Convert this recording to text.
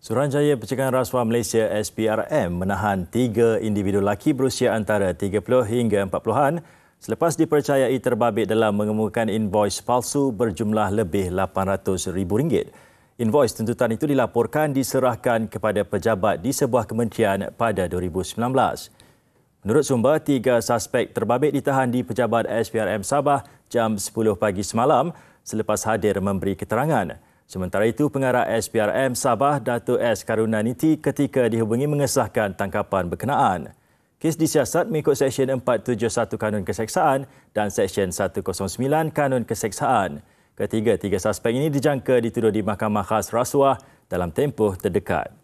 Suruhanjaya Pencegahan Rasuah Malaysia SPRM menahan tiga individu lelaki berusia antara 30 hingga 40-an selepas dipercayai terbabit dalam mengemukakan invoice palsu berjumlah lebih rm ringgit. Invoice tuntutan itu dilaporkan diserahkan kepada pejabat di sebuah kementerian pada 2019. Menurut sumber, tiga suspek terbabit ditahan di pejabat SPRM Sabah jam 10 pagi semalam selepas hadir memberi keterangan. Sementara itu, pengarah SPRM Sabah, Dato' S. Karunaniti ketika dihubungi mengesahkan tangkapan berkenaan. Kes disiasat mengikut Seksyen 471 Kanun Keseksaan dan Seksyen 109 Kanun Keseksaan. Ketiga-tiga suspek ini dijangka dituduh di Mahkamah Khas Rasuah dalam tempoh terdekat.